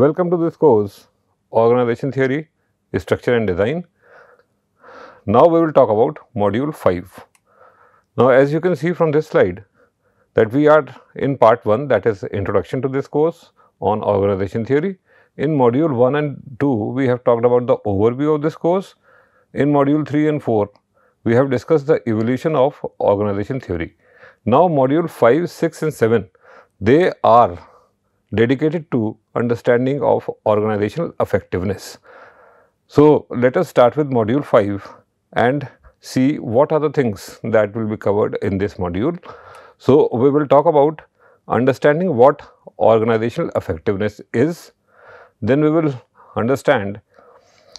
Welcome to this course Organization Theory, Structure and Design. Now we will talk about module 5. Now as you can see from this slide that we are in part 1 that is introduction to this course on organization theory. In module 1 and 2 we have talked about the overview of this course. In module 3 and 4 we have discussed the evolution of organization theory. Now module 5, 6 and 7 they are dedicated to understanding of organizational effectiveness. So, let us start with module 5 and see what are the things that will be covered in this module. So, we will talk about understanding what organizational effectiveness is, then we will understand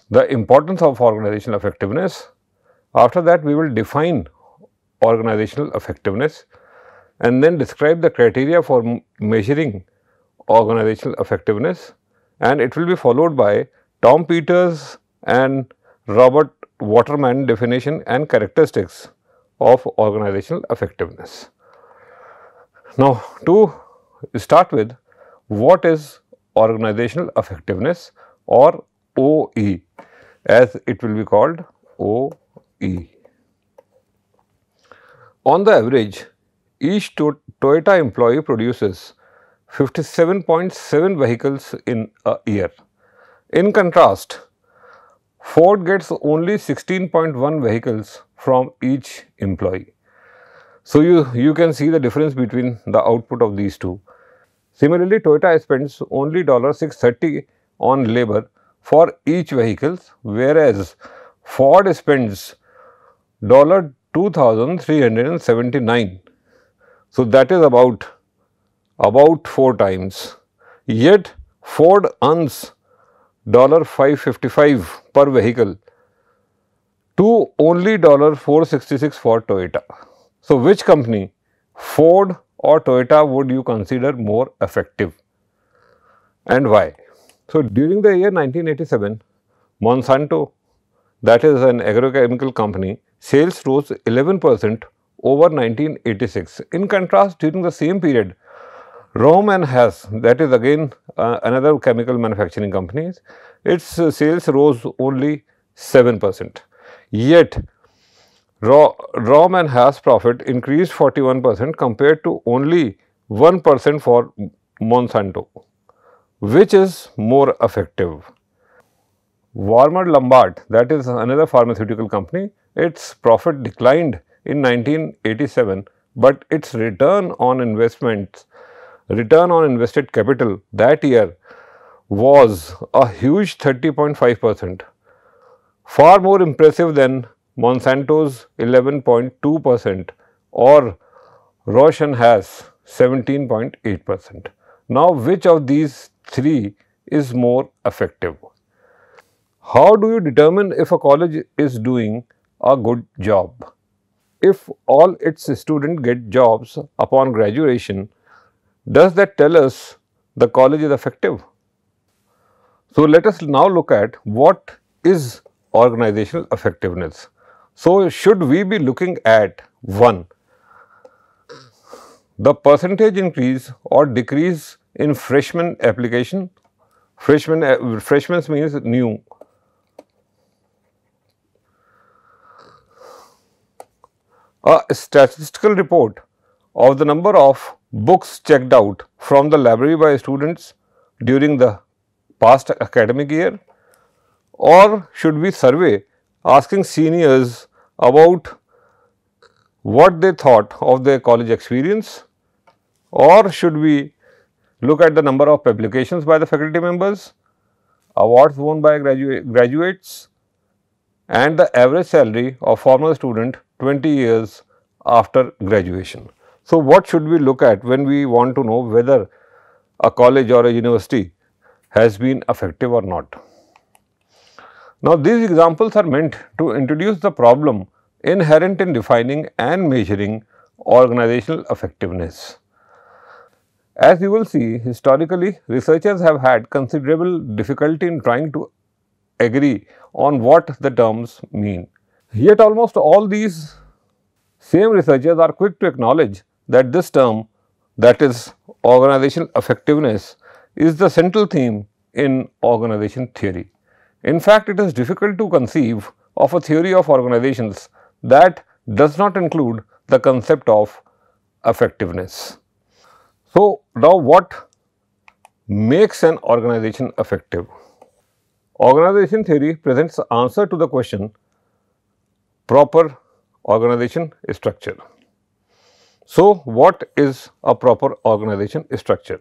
the importance of organizational effectiveness. After that, we will define organizational effectiveness and then describe the criteria for measuring organizational effectiveness and it will be followed by Tom Peters and Robert Waterman definition and characteristics of organizational effectiveness. Now, to start with, what is organizational effectiveness or OE as it will be called OE. On the average, each to Toyota employee produces 57.7 vehicles in a year. In contrast, Ford gets only 16.1 vehicles from each employee. So, you, you can see the difference between the output of these two. Similarly, Toyota spends only $630 on labor for each vehicles, whereas Ford spends $2,379. So, that is about about 4 times. Yet Ford earns $555 per vehicle to only $466 for Toyota. So, which company, Ford or Toyota would you consider more effective and why? So, during the year 1987, Monsanto that is an agrochemical company sales rose 11 percent over 1986. In contrast, during the same period, Rome and Hess, that is again uh, another chemical manufacturing companies, its uh, sales rose only 7 percent. Yet, Rome and Hess profit increased 41 percent compared to only 1 percent for Monsanto, which is more effective. Warmer Lombard, that is another pharmaceutical company, its profit declined in 1987, but its return on investments return on invested capital that year was a huge 30.5 percent, far more impressive than Monsanto's 11.2 percent or Roche and Haas 17.8 percent. Now, which of these three is more effective? How do you determine if a college is doing a good job? If all its students get jobs upon graduation, does that tell us the college is effective? So, let us now look at what is organizational effectiveness. So, should we be looking at 1. The percentage increase or decrease in freshman application, freshman, uh, eh, freshmen means new. A statistical report of the number of books checked out from the library by students during the past academic year or should we survey asking seniors about what they thought of their college experience or should we look at the number of publications by the faculty members, awards won by gradu graduates and the average salary of former student 20 years after graduation. So, what should we look at when we want to know whether a college or a university has been effective or not? Now, these examples are meant to introduce the problem inherent in defining and measuring organizational effectiveness. As you will see, historically researchers have had considerable difficulty in trying to agree on what the terms mean. Yet almost all these same researchers are quick to acknowledge that this term that is organizational effectiveness is the central theme in organization theory. In fact, it is difficult to conceive of a theory of organizations that does not include the concept of effectiveness. So, now what makes an organization effective? Organization theory presents answer to the question proper organization structure. So, what is a proper organization structure?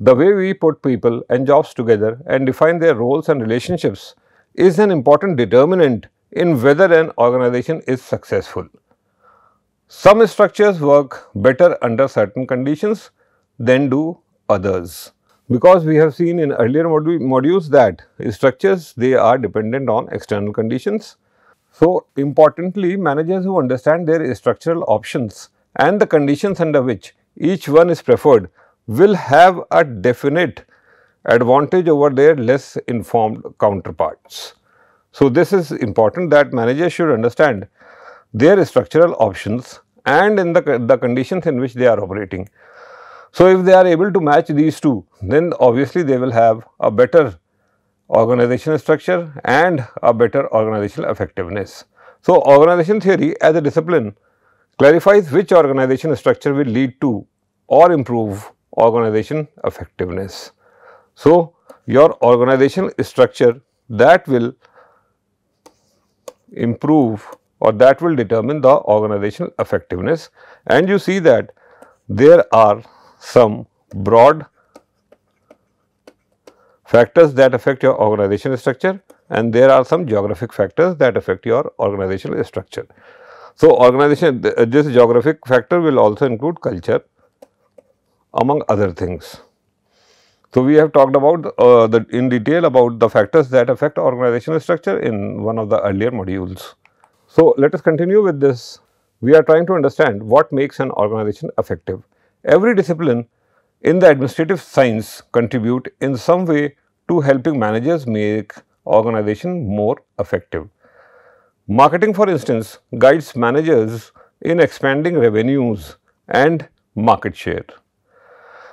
The way we put people and jobs together and define their roles and relationships is an important determinant in whether an organization is successful. Some structures work better under certain conditions than do others because we have seen in earlier modu modules that structures they are dependent on external conditions. So, importantly managers who understand their structural options and the conditions under which each one is preferred will have a definite advantage over their less informed counterparts. So, this is important that managers should understand their structural options and in the, the conditions in which they are operating. So, if they are able to match these two, then obviously they will have a better organizational structure and a better organizational effectiveness. So, organization theory as a discipline clarifies which organization structure will lead to or improve organization effectiveness. So, your organizational structure that will improve or that will determine the organizational effectiveness and you see that there are some broad factors that affect your organizational structure and there are some geographic factors that affect your organizational structure. So, organization uh, this geographic factor will also include culture among other things. So, we have talked about uh, the in detail about the factors that affect organizational structure in one of the earlier modules. So, let us continue with this. We are trying to understand what makes an organization effective. Every discipline in the administrative science contribute in some way to helping managers make organization more effective. Marketing for instance guides managers in expanding revenues and market share.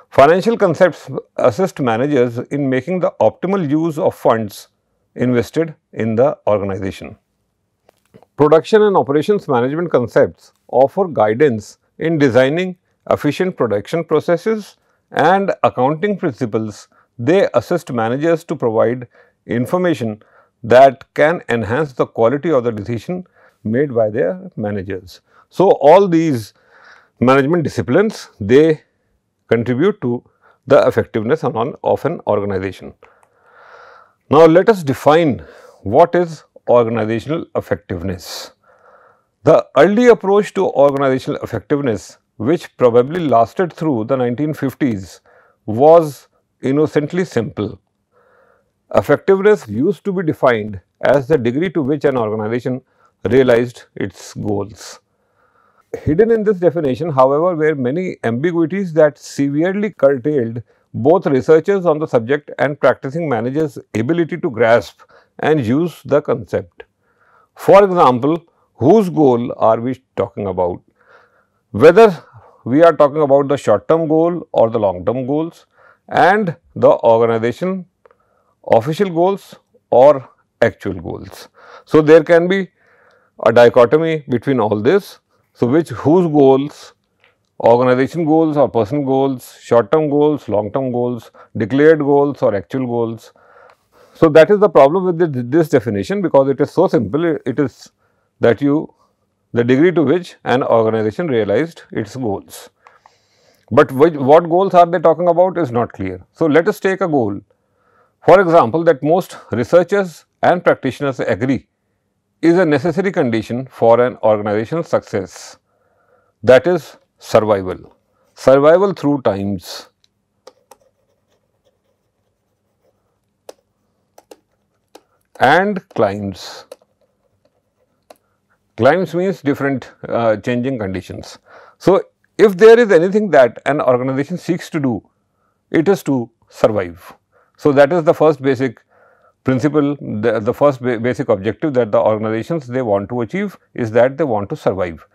Financial concepts assist managers in making the optimal use of funds invested in the organization. Production and operations management concepts offer guidance in designing efficient production processes and accounting principles. They assist managers to provide information that can enhance the quality of the decision made by their managers. So, all these management disciplines they contribute to the effectiveness of an organization. Now, let us define what is organizational effectiveness. The early approach to organizational effectiveness which probably lasted through the 1950s was innocently simple. Effectiveness used to be defined as the degree to which an organization realized its goals. Hidden in this definition, however, were many ambiguities that severely curtailed both researchers on the subject and practicing managers' ability to grasp and use the concept. For example, whose goal are we talking about? Whether we are talking about the short-term goal or the long-term goals and the organization official goals or actual goals. So, there can be a dichotomy between all this. So, which whose goals, organization goals or personal goals, short term goals, long term goals, declared goals or actual goals. So, that is the problem with this definition because it is so simple, it is that you the degree to which an organization realized its goals. But which, what goals are they talking about is not clear. So, let us take a goal for example, that most researchers and practitioners agree is a necessary condition for an organizational success that is survival, survival through times. and climbs. Climbs means different uh, changing conditions. So, if there is anything that an organization seeks to do, it is to survive. So, that is the first basic principle, the, the first ba basic objective that the organizations they want to achieve is that they want to survive.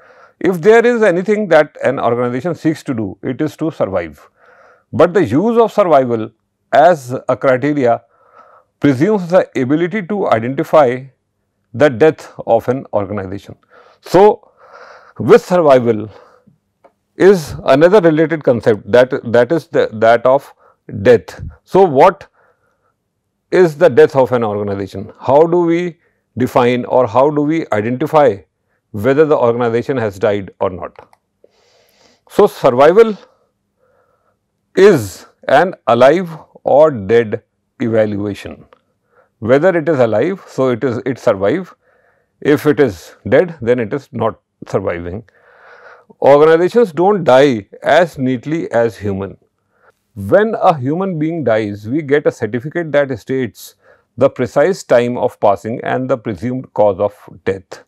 If there is anything that an organization seeks to do, it is to survive. But the use of survival as a criteria presumes the ability to identify the death of an organization. So, with survival is another related concept that, that is the, that of death. So, what is the death of an organization. How do we define or how do we identify whether the organization has died or not? So, survival is an alive or dead evaluation. Whether it is alive, so it is it survive. If it is dead, then it is not surviving. Organizations do not die as neatly as human. When a human being dies, we get a certificate that states the precise time of passing and the presumed cause of death.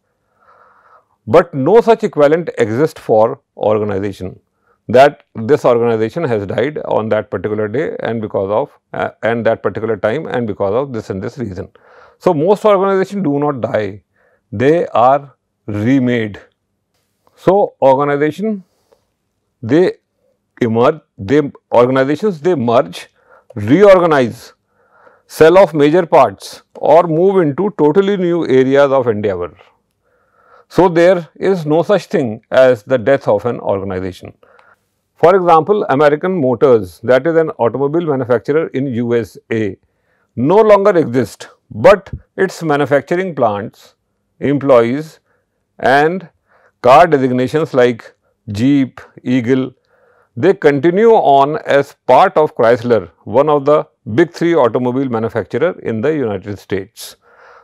But no such equivalent exists for organization that this organization has died on that particular day and because of uh, and that particular time and because of this and this reason. So, most organizations do not die, they are remade. So, organization they emerge, they organizations they merge, reorganize, sell off major parts or move into totally new areas of endeavor. So, there is no such thing as the death of an organization. For example, American Motors that is an automobile manufacturer in USA no longer exist, but its manufacturing plants, employees and car designations like Jeep, Eagle they continue on as part of Chrysler, one of the big three automobile manufacturer in the United States.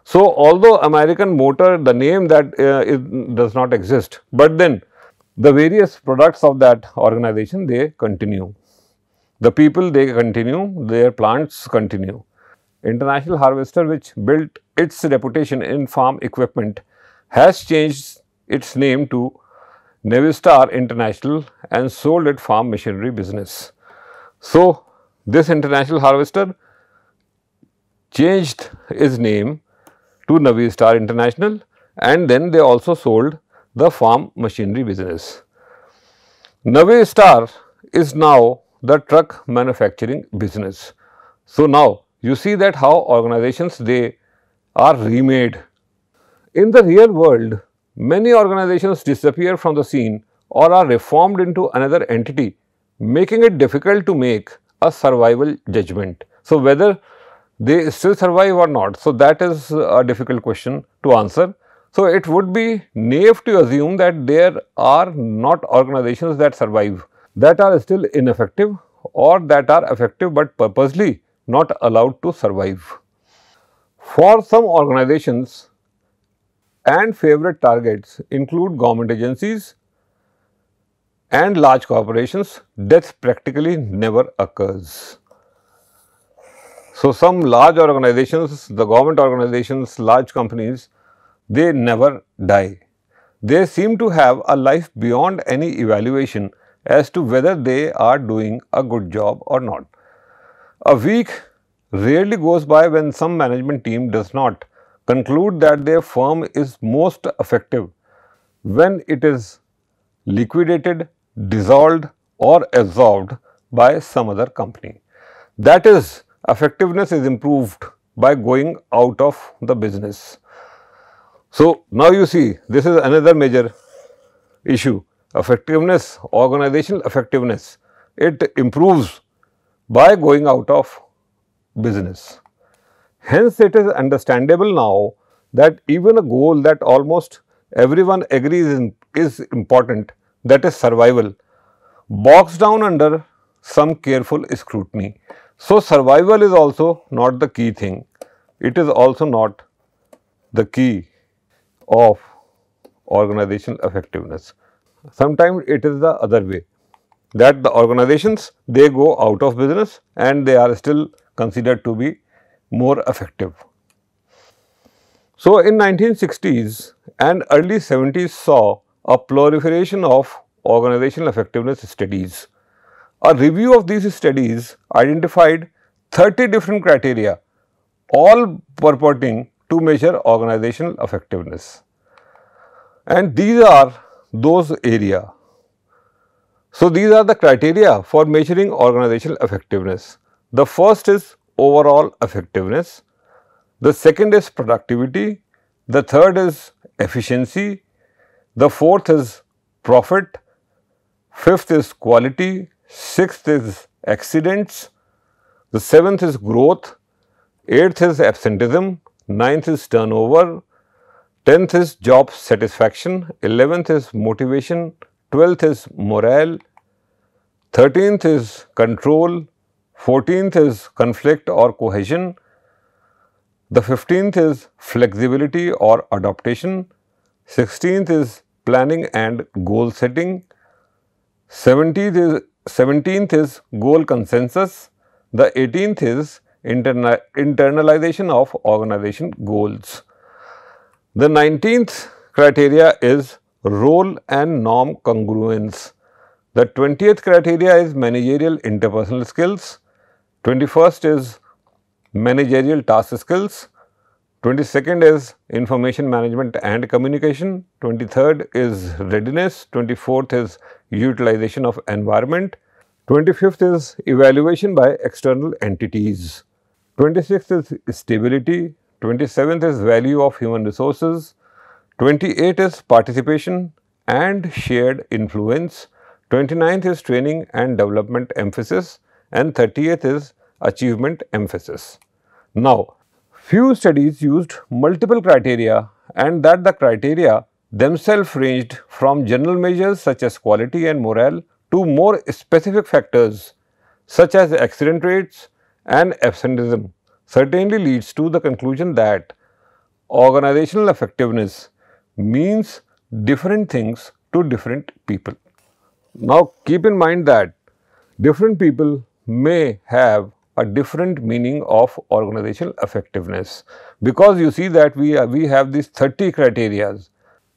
So, although American Motor, the name that uh, does not exist, but then the various products of that organization, they continue. The people, they continue, their plants continue. International Harvester, which built its reputation in farm equipment, has changed its name to Navistar International and sold it farm machinery business. So, this international harvester changed its name to Navistar International and then they also sold the farm machinery business. Navistar is now the truck manufacturing business. So, now you see that how organizations they are remade. In the real world, Many organizations disappear from the scene or are reformed into another entity, making it difficult to make a survival judgment. So, whether they still survive or not, so that is a difficult question to answer. So, it would be naive to assume that there are not organizations that survive, that are still ineffective or that are effective but purposely not allowed to survive. For some organizations, and favorite targets include government agencies and large corporations, death practically never occurs. So, some large organizations, the government organizations, large companies, they never die. They seem to have a life beyond any evaluation as to whether they are doing a good job or not. A week rarely goes by when some management team does not conclude that their firm is most effective when it is liquidated, dissolved or absorbed by some other company. That is effectiveness is improved by going out of the business. So, now you see this is another major issue effectiveness, organizational effectiveness, it improves by going out of business. Hence, it is understandable now that even a goal that almost everyone agrees in, is important that is survival boxed down under some careful scrutiny. So, survival is also not the key thing, it is also not the key of organizational effectiveness. Sometimes it is the other way that the organizations they go out of business and they are still considered to be more effective. So, in 1960s and early 70s saw a proliferation of organizational effectiveness studies. A review of these studies identified 30 different criteria all purporting to measure organizational effectiveness. And these are those area. So, these are the criteria for measuring organizational effectiveness. The first is overall effectiveness. The second is productivity. The third is efficiency. The fourth is profit. Fifth is quality. Sixth is accidents. The seventh is growth. Eighth is absenteeism. Ninth is turnover. Tenth is job satisfaction. Eleventh is motivation. Twelfth is morale. Thirteenth is control. 14th is conflict or cohesion. The 15th is flexibility or adaptation. 16th is planning and goal setting. 17th is, 17th is goal consensus. The 18th is interna internalization of organization goals. The 19th criteria is role and norm congruence. The 20th criteria is managerial interpersonal skills. 21st is managerial task skills, 22nd is information management and communication, 23rd is readiness, 24th is utilization of environment, 25th is evaluation by external entities, 26th is stability, 27th is value of human resources, 28th is participation and shared influence, 29th is training and development emphasis and 30th is achievement emphasis. Now, few studies used multiple criteria and that the criteria themselves ranged from general measures such as quality and morale to more specific factors such as accident rates and absenteeism certainly leads to the conclusion that organizational effectiveness means different things to different people. Now, keep in mind that different people may have a different meaning of organizational effectiveness. Because you see that we, we have these 30 criterias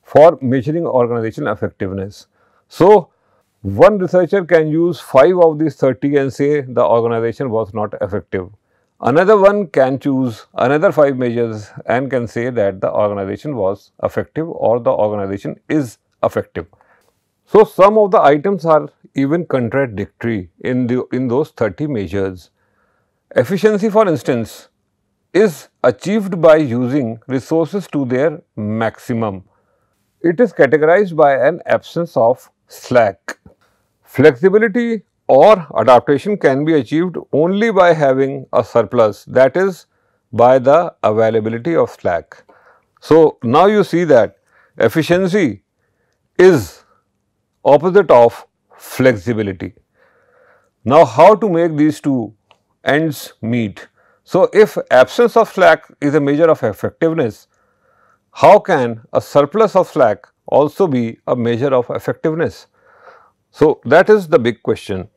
for measuring organizational effectiveness. So, one researcher can use 5 of these 30 and say the organization was not effective. Another one can choose another 5 measures and can say that the organization was effective or the organization is effective. So, some of the items are even contradictory in, the, in those 30 measures. Efficiency, for instance, is achieved by using resources to their maximum. It is categorized by an absence of slack. Flexibility or adaptation can be achieved only by having a surplus that is by the availability of slack. So, now you see that efficiency is opposite of flexibility. Now, how to make these two ends meet. So, if absence of slack is a measure of effectiveness, how can a surplus of slack also be a measure of effectiveness? So, that is the big question.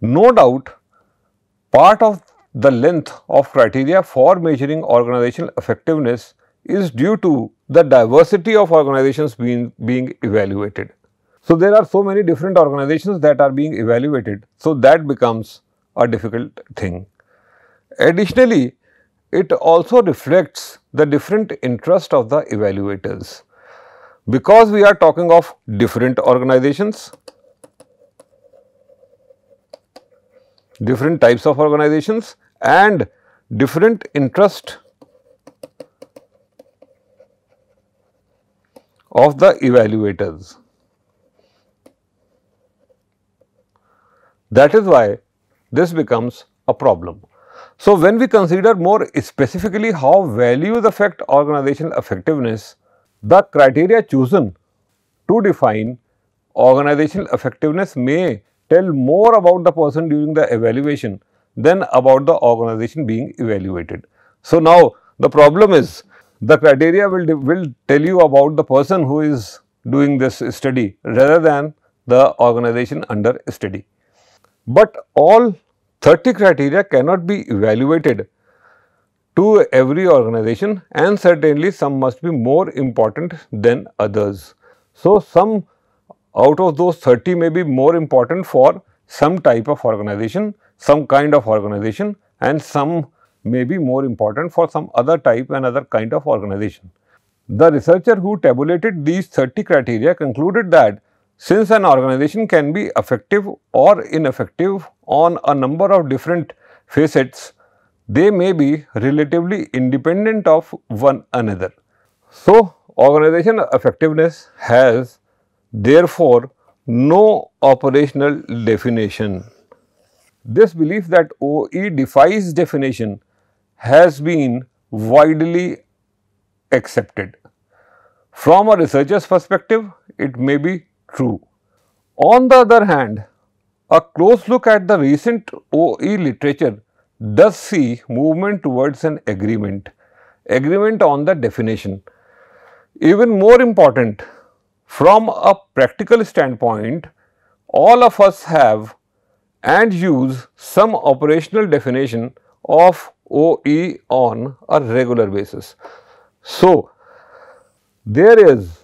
No doubt, part of the length of criteria for measuring organizational effectiveness is due to the diversity of organizations being, being evaluated. So, there are so many different organizations that are being evaluated. So, that becomes a difficult thing. Additionally, it also reflects the different interest of the evaluators. Because we are talking of different organizations, different types of organizations and different interest of the evaluators. That is why this becomes a problem. So, when we consider more specifically how values affect organizational effectiveness, the criteria chosen to define organizational effectiveness may tell more about the person during the evaluation than about the organization being evaluated. So, now the problem is the criteria will, will tell you about the person who is doing this study rather than the organization under study. But all 30 criteria cannot be evaluated to every organization and certainly some must be more important than others. So, some out of those 30 may be more important for some type of organization, some kind of organization and some may be more important for some other type and other kind of organization. The researcher who tabulated these 30 criteria concluded that since an organization can be effective or ineffective on a number of different facets, they may be relatively independent of one another. So, organization effectiveness has therefore no operational definition. This belief that OE defies definition has been widely accepted. From a researcher's perspective, it may be true. On the other hand, a close look at the recent OE literature does see movement towards an agreement, agreement on the definition. Even more important, from a practical standpoint, all of us have and use some operational definition of OE on a regular basis. So, there is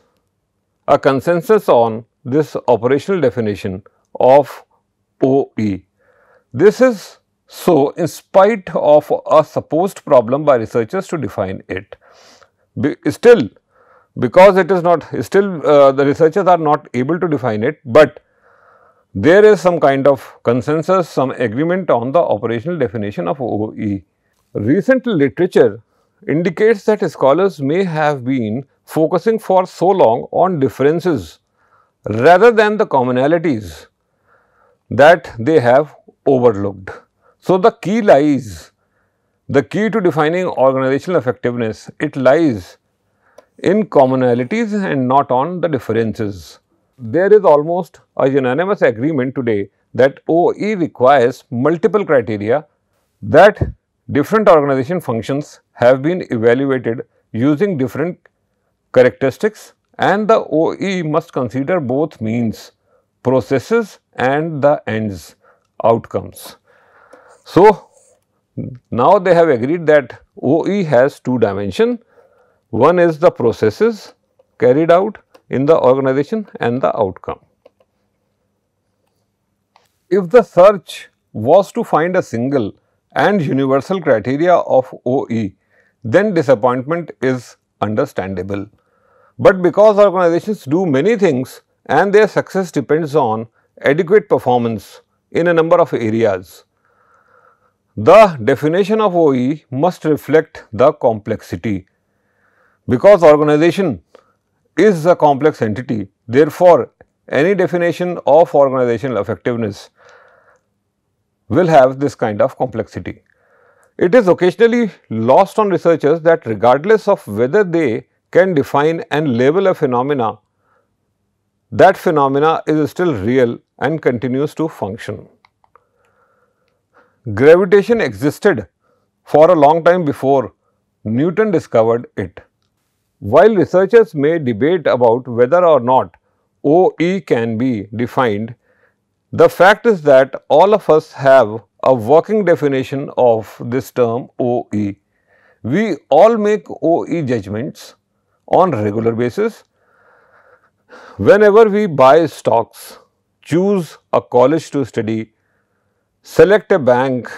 a consensus on this operational definition of OE. This is so in spite of a supposed problem by researchers to define it. Be, still because it is not still uh, the researchers are not able to define it, but there is some kind of consensus, some agreement on the operational definition of OE. Recent literature indicates that scholars may have been focusing for so long on differences rather than the commonalities that they have overlooked. So, the key lies, the key to defining organizational effectiveness, it lies in commonalities and not on the differences. There is almost a unanimous agreement today that OE requires multiple criteria that different organization functions have been evaluated using different characteristics and the OE must consider both means, processes and the ends, outcomes. So, now they have agreed that OE has two dimension, one is the processes carried out in the organization and the outcome. If the search was to find a single and universal criteria of OE, then disappointment is understandable. But because organizations do many things and their success depends on adequate performance in a number of areas. The definition of OE must reflect the complexity. Because organization is a complex entity, therefore, any definition of organizational effectiveness will have this kind of complexity. It is occasionally lost on researchers that regardless of whether they can define and label a phenomena, that phenomena is still real and continues to function. Gravitation existed for a long time before Newton discovered it. While researchers may debate about whether or not OE can be defined, the fact is that all of us have a working definition of this term OE. We all make OE judgments on regular basis. Whenever we buy stocks, choose a college to study, select a bank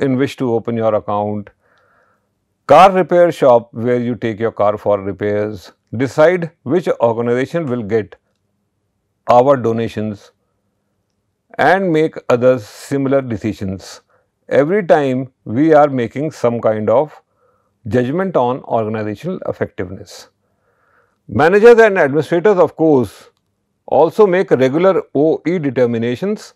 in which to open your account, car repair shop where you take your car for repairs, decide which organization will get our donations and make other similar decisions. Every time we are making some kind of judgment on organizational effectiveness. Managers and administrators of course also make regular OE determinations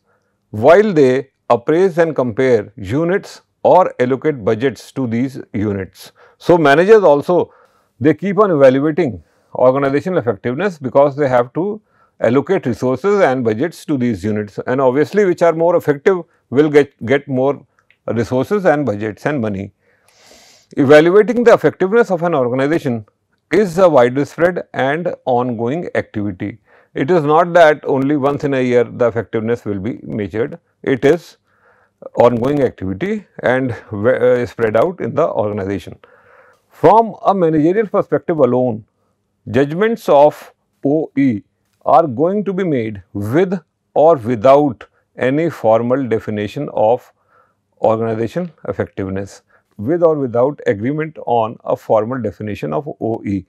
while they appraise and compare units or allocate budgets to these units. So, managers also they keep on evaluating organizational effectiveness because they have to allocate resources and budgets to these units and obviously which are more effective will get, get more resources and budgets and money. Evaluating the effectiveness of an organization is a widespread and ongoing activity. It is not that only once in a year the effectiveness will be measured, it is ongoing activity and uh, spread out in the organization. From a managerial perspective alone, judgments of OE are going to be made with or without any formal definition of organization effectiveness with or without agreement on a formal definition of OE.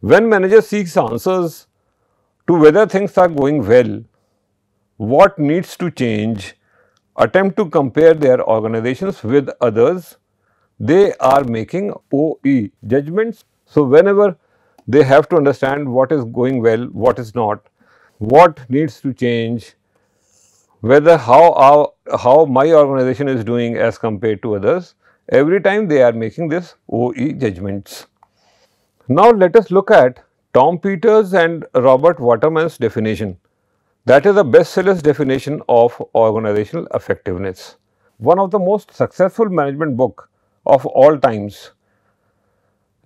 When manager seeks answers to whether things are going well, what needs to change, attempt to compare their organizations with others, they are making OE judgments. So, whenever they have to understand what is going well, what is not, what needs to change, whether how, our, how my organization is doing as compared to others, Every time they are making this OE judgments. Now, let us look at Tom Peters and Robert Waterman's definition. That is the best-seller's definition of organizational effectiveness. One of the most successful management book of all times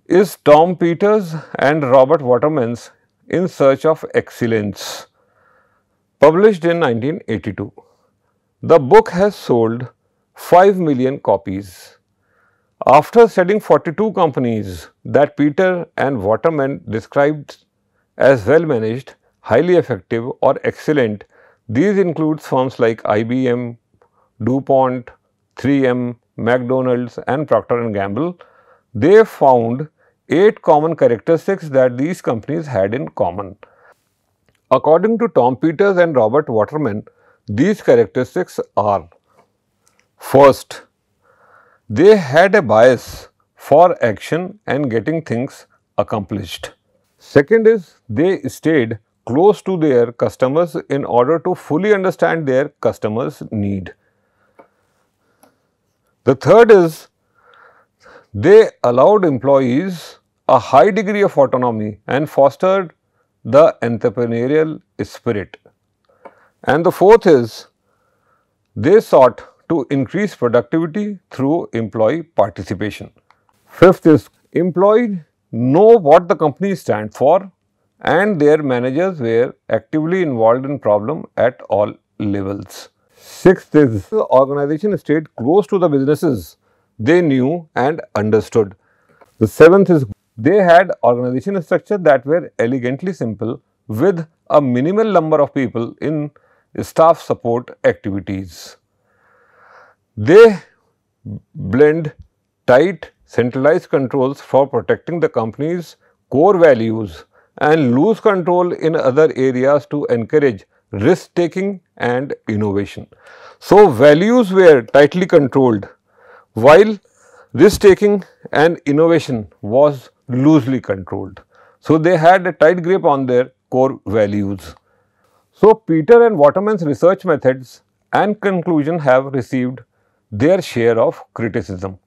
is Tom Peters and Robert Waterman's In Search of Excellence, published in 1982. The book has sold 5 million copies. After studying 42 companies that Peter and Waterman described as well managed, highly effective or excellent, these include firms like IBM, DuPont, 3M, McDonald's and Procter & Gamble. They found 8 common characteristics that these companies had in common. According to Tom Peters and Robert Waterman, these characteristics are First, they had a bias for action and getting things accomplished. Second is they stayed close to their customers in order to fully understand their customers' need. The third is they allowed employees a high degree of autonomy and fostered the entrepreneurial spirit. And the fourth is they sought to increase productivity through employee participation. Fifth is employees know what the company stands for and their managers were actively involved in problem at all levels. Sixth is the organization stayed close to the businesses they knew and understood. The seventh is they had organization structure that were elegantly simple with a minimal number of people in staff support activities. They blend tight centralized controls for protecting the company's core values and lose control in other areas to encourage risk taking and innovation. So, values were tightly controlled while risk taking and innovation was loosely controlled. So, they had a tight grip on their core values. So, Peter and Waterman's research methods and conclusion have received their share of criticism.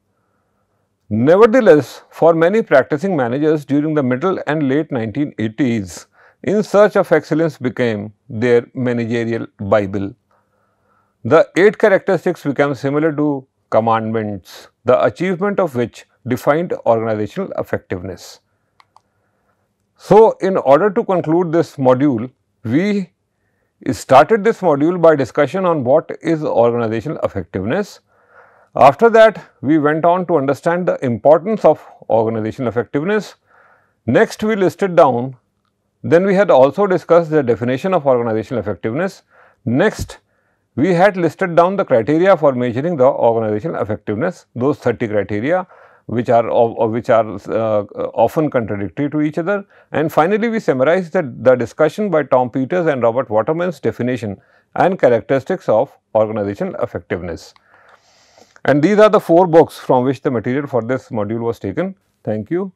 Nevertheless, for many practicing managers during the middle and late 1980s, In Search of Excellence became their managerial Bible. The eight characteristics became similar to commandments, the achievement of which defined organizational effectiveness. So, in order to conclude this module, we started this module by discussion on what is organizational effectiveness, after that, we went on to understand the importance of organizational effectiveness. Next, we listed down. Then we had also discussed the definition of organizational effectiveness. Next, we had listed down the criteria for measuring the organizational effectiveness, those 30 criteria which are which are uh, often contradictory to each other. And finally, we summarized the, the discussion by Tom Peters and Robert Waterman's definition and characteristics of organizational effectiveness. And these are the four books from which the material for this module was taken. Thank you.